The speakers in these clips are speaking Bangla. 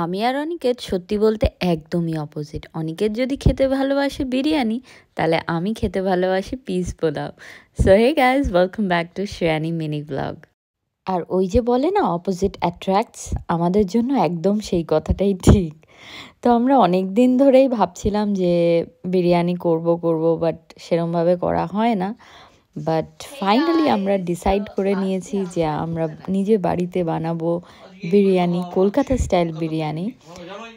আমি আর অনিকেত সত্যি বলতে একদমই অপোজিট অনিকেত যদি খেতে ভালোবাসে বিরিয়ানি তাহলে আমি খেতে ভালোবাসি peas pulao so hey guys welcome back to Shreyani mini blog আর ওই যে বলে না অপোজিট অ্যাট্রাক্টস আমাদের জন্য একদম সেই কথাটাই ঠিক তো আমরা অনেক দিন ধরেই ভাবছিলাম যে বিরিয়ানি করব করব বাট সেরমভাবে করা হয় না বাট ফাইনালি আমরা ডিসাইড করে আচ্ছা। নিয়েছি যে আমরা নিজে বাড়িতে বানাবো বিরিয়ানি কলকাতা স্টাইল বিরিয়ানি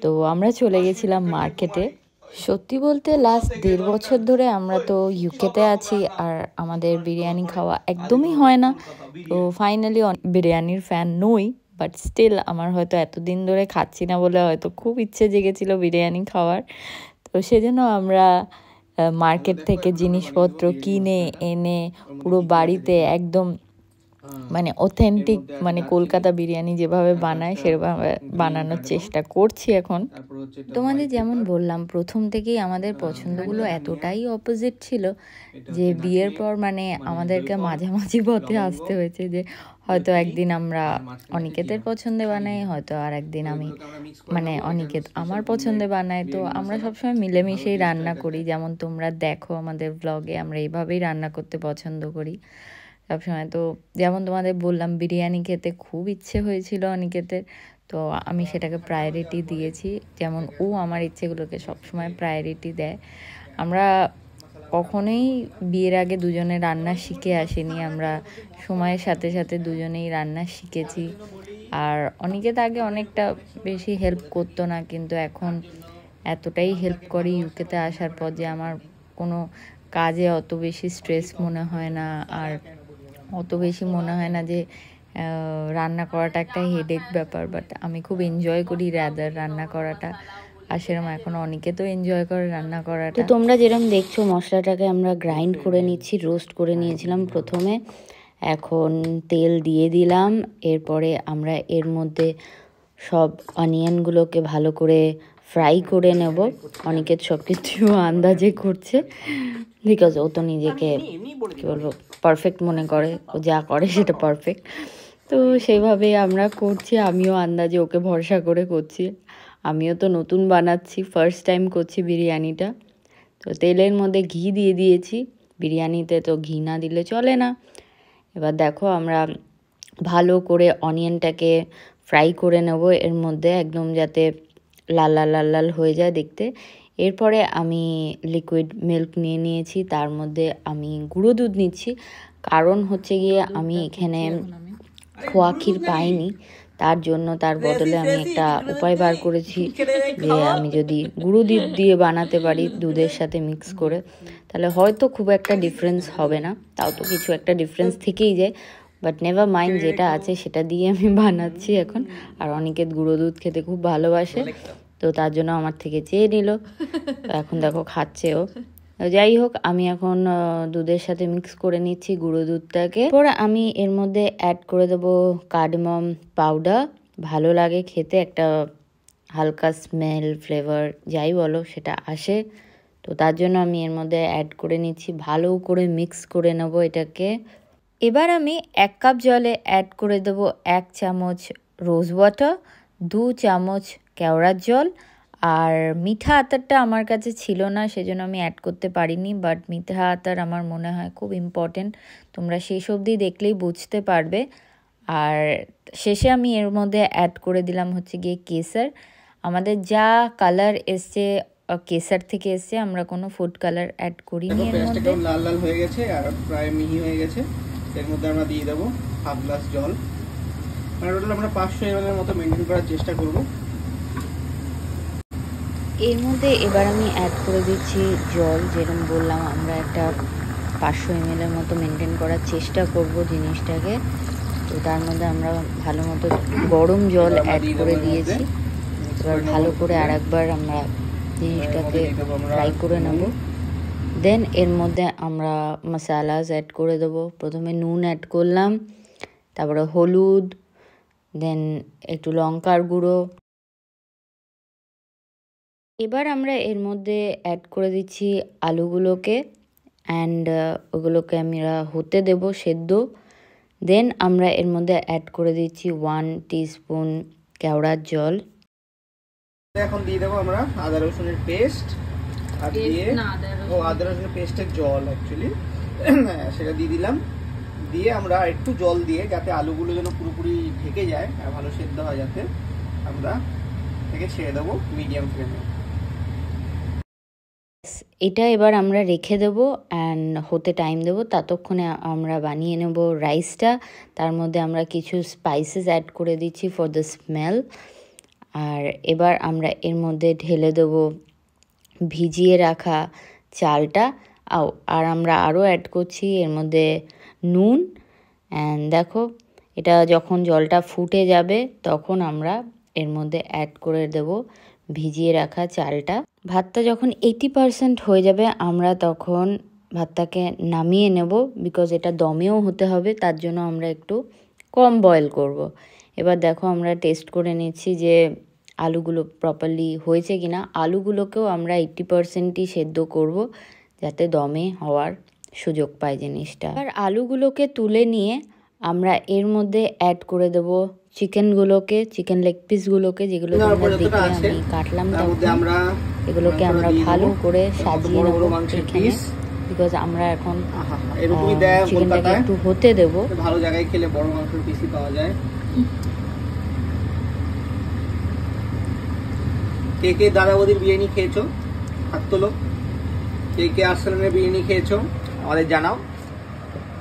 তো আমরা চলে গেছিলাম মার্কেটে সত্যি বলতে লাস্ট দেড় বছর ধরে আমরা তো ইউকেতে আছি আর আমাদের বিরিয়ানি খাওয়া একদমই হয় না তো ফাইনালি বিরিয়ানির ফ্যান নই বাট স্টিল আমার হয়তো এতদিন ধরে খাচ্ছি না বলে হয়তো খুব ইচ্ছে জেগেছিল বিরিয়ানি খাওয়ার তো সেজন্য আমরা মার্কেট থেকে জিনিসপত্র কিনে এনে পুরো বাড়িতে একদম মানে অথেন্টিক মানে কলকাতা বিরিয়ানি যেভাবে আচ্ছা, বানায় আচ্ছা। সেভাবে বানানোর চেষ্টা করছি এখন তোমাদের যেমন বললাম প্রথম থেকেই আমাদের হ্যাঁ, পছন্দগুলো হ্যাঁ, হ্যাঁ, এতটাই অপোজিট ছিল যে বিয়ের পর মানে, মানে আমাদেরকে মাঝামাঝি পথে আসতে হয়েছে যে হয়তো একদিন আমরা অনিকেতের পছন্দে বানাই হয়তো আর একদিন আমি মানে অনিকেত আমার পছন্দে বানাই তো আমরা সবসময় মিলেমিশেই রান্না করি যেমন তোমরা দেখো আমাদের ব্লগে আমরা এইভাবেই রান্না করতে পছন্দ করি সবসময় তো যেমন তোমাদের বললাম বিরিয়ানি খেতে খুব ইচ্ছে হয়েছিল অনিকেতের তো আমি সেটাকে প্রায়োরিটি দিয়েছি যেমন ও আমার ইচ্ছেগুলোকে সবসময় প্রায়োরিটি দেয় আমরা কখনোই বিয়ের আগে দুজনে রান্না শিখে আসিনি আমরা সময়ের সাথে সাথে দুজনেই রান্না শিখেছি আর অনেকে আগে অনেকটা বেশি হেল্প করতো না কিন্তু এখন এতটাই হেল্প করে ইউকেতে আসার পর যে আমার কোনো কাজে অত বেশি স্ট্রেস মনে হয় না আর অত বেশি মনে হয় না যে রান্না করাটা একটা হেডেক ব্যাপার বাট আমি খুব এনজয় করি রাদার রান্না করাটা আর সেরকম এখন অনেকে তো এনজয় করে রান্না করাটা তোমরা যেরকম দেখছো মশলাটাকে আমরা গ্রাইন্ড করে নিচ্ছি রোস্ট করে নিয়েছিলাম প্রথমে এখন তেল দিয়ে দিলাম এরপরে আমরা এর মধ্যে সব অনিয়নগুলোকে ভালো করে ফ্রাই করে নেব অনেকের সব কিছু আন্দাজে করছে বিকজ ও তো নিজেকে কী মানে বলবো পারফেক্ট মনে করে ও যা করে সেটা পারফেক্ট তো সেইভাবে আমরা করছি আমিও আন্দাজে ওকে ভরসা করে করছি আমিও তো নতুন বানাচ্ছি ফার্স্ট টাইম করছি বিরিয়ানিটা তো তেলের মধ্যে ঘি দিয়ে দিয়েছি বিরিয়ানিতে তো ঘি না দিলে চলে না এবার দেখো আমরা ভালো করে অনিয়নটাকে ফ্রাই করে নেব এর মধ্যে একদম যাতে লাল লাল লাল লাল হয়ে যায় দেখতে এরপরে আমি লিকুইড মিল্ক নিয়ে নিয়েছি তার মধ্যে আমি গুঁড়ো দুধ নিচ্ছি কারণ হচ্ছে গিয়ে আমি এখানে খোয়া ক্ষীর পাইনি তার জন্য তার বদলে আমি একটা উপায় বার করেছি যে আমি যদি গুঁড়ো দুধ দিয়ে বানাতে পারি দুধের সাথে মিক্স করে তাহলে হয়তো খুব একটা ডিফারেন্স হবে না তাও তো কিছু একটা ডিফারেন্স থেকেই যায় বাট নেভার মাইন্ড যেটা আছে সেটা দিয়ে আমি বানাচ্ছি এখন আর অনেকে গুঁড়ো দুধ খেতে খুব ভালোবাসে তো তার জন্য আমার থেকে চেয়ে নিল এখন দেখো খাচ্ছে ও যাই হোক আমি এখন দুধের সাথে মিক্স করে নিচ্ছি গুঁড়ো দুধটাকে পরে আমি এর মধ্যে অ্যাড করে দেবো কার্ডমম পাউডার ভালো লাগে খেতে একটা হালকা স্মেল ফ্লেভার যাই বলো সেটা আসে তো তার জন্য আমি এর মধ্যে অ্যাড করে নিচ্ছি ভালো করে মিক্স করে নেব এটাকে এবার আমি এক কাপ জলে অ্যাড করে দেব এক চামচ রোজ ওয়াটার দু চামচ কেওড়ার জল আর মিঠা আতারটা আমার কাছে ছিল না সেজন্য আমি অ্যাড করতে পারিনি বাট মিঠা আতার আমার মনে হয় খুব ইম্পর্টেন্ট তোমরা সব অবধি দেখলেই বুঝতে পারবে আর শেষে আমি এর মধ্যে অ্যাড করে দিলাম হচ্ছে গিয়ে কেসার আমাদের যা কালার এসছে কেসার থেকে এসছে আমরা কোনো ফুড কালার অ্যাড নি এর মধ্যে লাল লাল হয়ে গেছে আর প্রায় মিহি হয়ে গেছে এর মধ্যে আমরা দিয়ে দেব হাফ গ্লাস জল আর মানে ওটা আমরা 500 এর মতো মেইনটেইন করার চেষ্টা করবো এর মধ্যে এবার আমি অ্যাড করে দিচ্ছি জল যেরকম বললাম আমরা একটা পাঁচশো এম মতো মেনটেন করার চেষ্টা করব জিনিসটাকে তো তার মধ্যে আমরা ভালো মতো গরম জল অ্যাড করে দিয়েছি এবার ভালো করে আর একবার আমরা জিনিসটাকে ফ্রাই করে নেব দেন এর মধ্যে আমরা মশালাস অ্যাড করে দেবো প্রথমে নুন অ্যাড করলাম তারপরে হলুদ দেন একটু লঙ্কার গুঁড়ো এবার আমরা এর মধ্যে অ্যাড করে দিচ্ছি আলুগুলোকে অ্যান্ড ওগুলোকে আমরা হতে দেব সেদ্ধ দেন আমরা এর মধ্যে অ্যাড করে দিচ্ছি ওয়ান স্পুন কেওড়ার জল এখন দিয়ে দেবো আমরা আদা রসুনের পেস্ট দিয়ে ও আদা রসুনের পেস্টের জল অ্যাকচুয়ালি সেটা দিয়ে দিলাম দিয়ে আমরা একটু জল দিয়ে যাতে আলুগুলো যেন পুরোপুরি ঢেকে যায় আর ভালো সেদ্ধ হয় যাতে আমরা থেকে ছেড়ে দেবো মিডিয়াম ফ্লেমে এটা এবার আমরা রেখে দেবো অ্যান্ড হতে টাইম দেবো ততক্ষণে আমরা বানিয়ে নেব রাইসটা তার মধ্যে আমরা কিছু স্পাইসেস অ্যাড করে দিচ্ছি ফর দ্য স্মেল আর এবার আমরা এর মধ্যে ঢেলে দেবো ভিজিয়ে রাখা চালটা আও আর আমরা আরও অ্যাড করছি এর মধ্যে নুন অ্যান্ড দেখো এটা যখন জলটা ফুটে যাবে তখন আমরা এর মধ্যে অ্যাড করে দেব ভিজিয়ে রাখা চালটা ভাতটা যখন এইটি পারসেন্ট হয়ে যাবে আমরা তখন ভাতটাকে নামিয়ে নেব বিকজ এটা দমেও হতে হবে তার জন্য আমরা একটু কম বয়েল করব। এবার দেখো আমরা টেস্ট করে নিচ্ছি যে আলুগুলো প্রপারলি হয়েছে কি না আলুগুলোকেও আমরা এইট্টি পারসেন্টই সেদ্ধ করব যাতে দমে হওয়ার সুযোগ পায় জিনিসটা আর আলুগুলোকে তুলে নিয়ে আমরা এর মধ্যে অ্যাড করে দেবো চিকেনগুলোকে চিকেন লেগ পিসগুলোকে যেগুলো আমি কাটলাম এগুলোকে আমরা ভালো করে সাজিয়ে নেবো বিকজ আমরা এখন চিকেনটাকে একটু হতে দেবো ভালো জায়গায় খেলে বড় মাংসের পিসি পাওয়া যায় কে কে দাদা বৌদির বিরিয়ানি খেয়েছো হাত তোলো কে কে আর্সেনালের বিরিয়ানি খেয়েছো আমাদের জানাও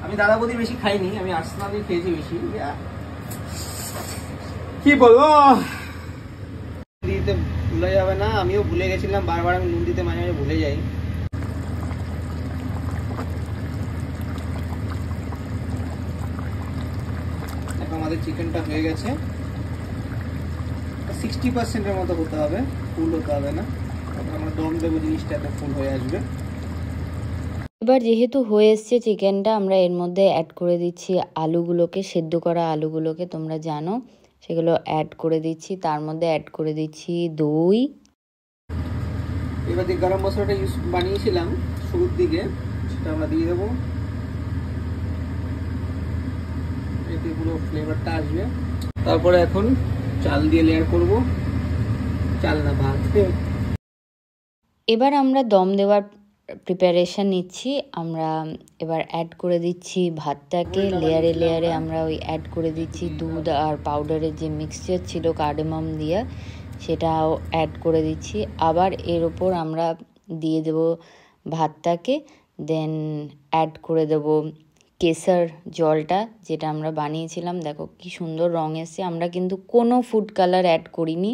আমি দাদা বেশি খাইনি আমি আর্সেনালই খেয়েছি বেশি কি বলবো ভুলে যাবে না আমিও ভুলে গেছিলাম বারবার আমি মাঝে মাঝে ভুলে যাই আমাদের চিকেনটা হয়ে গেছে সিক্সটি পার্সেন্টের মতো হতে হবে ফুল হতে হবে না দম ফুল হয়ে আসবে এবার যেহেতু হয়ে এসছে চিকেনটা আমরা এর মধ্যে অ্যাড করে দিচ্ছি আলুগুলোকে সেদ্ধ করা আলুগুলোকে তোমরা জানো সেগুলো অ্যাড করে দিচ্ছি তার মধ্যে অ্যাড করে দিচ্ছি দই এবার যে গরম মশলাটা ইউজ বানিয়েছিলাম শুরুর দিকে সেটা আমরা দিয়ে দেবো এতে পুরো ফ্লেভারটা আসবে তারপরে এখন চাল দিয়ে লেয়ার করব চাল না ভাত এবার আমরা দম দেওয়ার প্রিপারেশান নিচ্ছি আমরা এবার অ্যাড করে দিচ্ছি ভাতটাকে লেয়ারে লেয়ারে হ্যাঁ। আমরা ওই অ্যাড করে দিচ্ছি দুধ আর পাউডারের যে মিক্সচার ছিল কার্ডেমাম দিয়ে সেটাও অ্যাড করে দিচ্ছি আবার এর ওপর আমরা দিয়ে দেব ভাতটাকে দেন অ্যাড করে দেব কেসার জলটা যেটা আমরা বানিয়েছিলাম দেখো কি সুন্দর রঙ এসছে আমরা কিন্তু কোনো ফুড কালার অ্যাড করিনি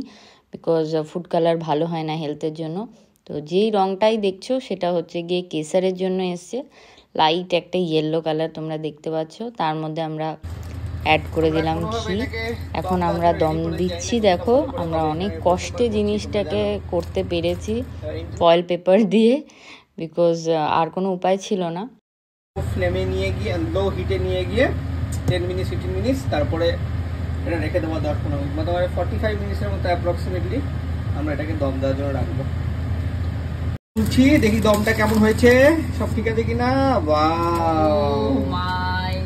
বিকজ ফুড কালার ভালো হয় না হেলথের জন্য তো যেই রঙটাই দেখছো সেটা হচ্ছে গিয়ে কেসারের জন্য এসছে লাইট একটা ইয়েলো কালার তোমরা দেখতে পাচ্ছ তার মধ্যে আমরা অ্যাড করে দিলাম ঘি এখন আমরা দম দিচ্ছি দেখো আমরা অনেক কষ্টে জিনিসটাকে হ্যাঁ। করতে পেরেছি ফয়েল পেপার দিয়ে বিকজ আর কোনো উপায় ছিল না ফ্লেমে নিয়ে গিয়ে লো হিটে নিয়ে গিয়ে টেন মিনিট ফিফটিন মিনিট তারপরে এটা রেখে দেবো দরকার ফর্টি ফাইভ মিনিটসের মতো অ্যাপ্রক্সিমেটলি আমরা এটাকে দম দেওয়ার জন্য রাখবো তুলছি দেখি দমটা কেমন হয়েছে সব ঠিক আছে কিনা মাই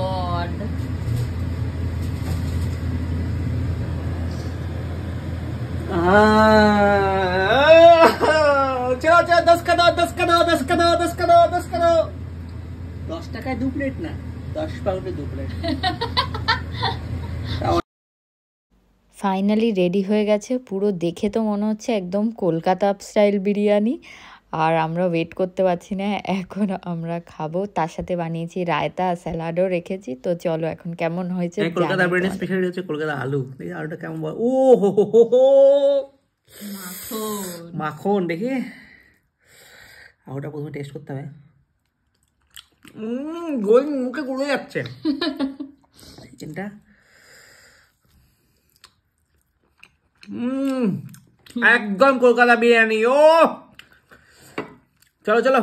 oh ah! দশ টাকায় দু প্লেট না দশ পাউন্ডে দু প্লেট ফাইনালি রেডি হয়ে গেছে পুরো দেখে তো মনে হচ্ছে একদম কলকাতা স্টাইল বিরিয়ানি আর আমরা ওয়েট করতে পারছি না এখন আমরা খাবো তার সাথে বানিয়েছি রায়তা স্যালাডও রেখেছি তো চলো এখন কেমন হয়েছে কলকাতা বিরিয়ানি স্পেশালিটি হচ্ছে কলকাতা আলু এই আলুটা কেমন ও হো হো হো মাখন মাখন দেখি আলুটা প্রথমে টেস্ট করতে হবে গোল মুখে গুঁড়ো যাচ্ছে চিন্তা একদম কলকাতা বিরিয়ানি ও চলো চলো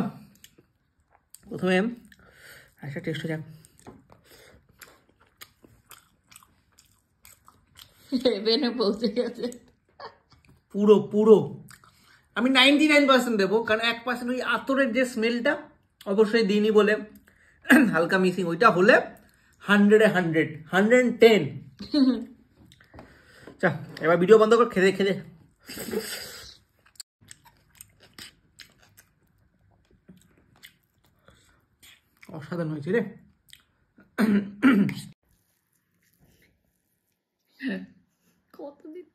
প্রথমে একটা টেস্ট যাক হেভেনে পৌঁছে গেছে পুরো পুরো আমি নাইনটি নাইন পার্সেন্ট দেবো কারণ এক পার্সেন্ট ওই আতরের যে স্মেলটা অবশ্যই দিইনি বলে হালকা মিসিং ওইটা হলে হান্ড্রেডে হান্ড্রেড হান্ড্রেড টেন চা এবার ভিডিও বন্ধ কর খেতে খেতে অসাধারণ হয়েছে রে কতদিন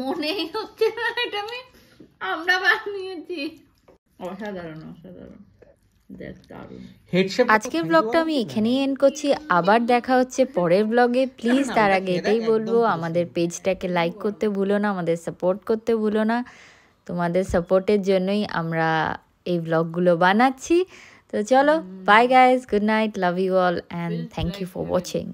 মনে হচ্ছে না এটা আমি আমরা বানিয়েছি অসাধারণ অসাধারণ আজকের ব্লগটা আমি এখানেই এন্ড করছি আবার দেখা হচ্ছে পরের ব্লগে প্লিজ তার আগে এটাই বলবো আমাদের পেজটাকে লাইক করতে ভুলো না আমাদের সাপোর্ট করতে ভুলো না তোমাদের সাপোর্টের জন্যই আমরা এই ব্লগগুলো বানাচ্ছি তো চলো bye guys good night love you all and thank you for watching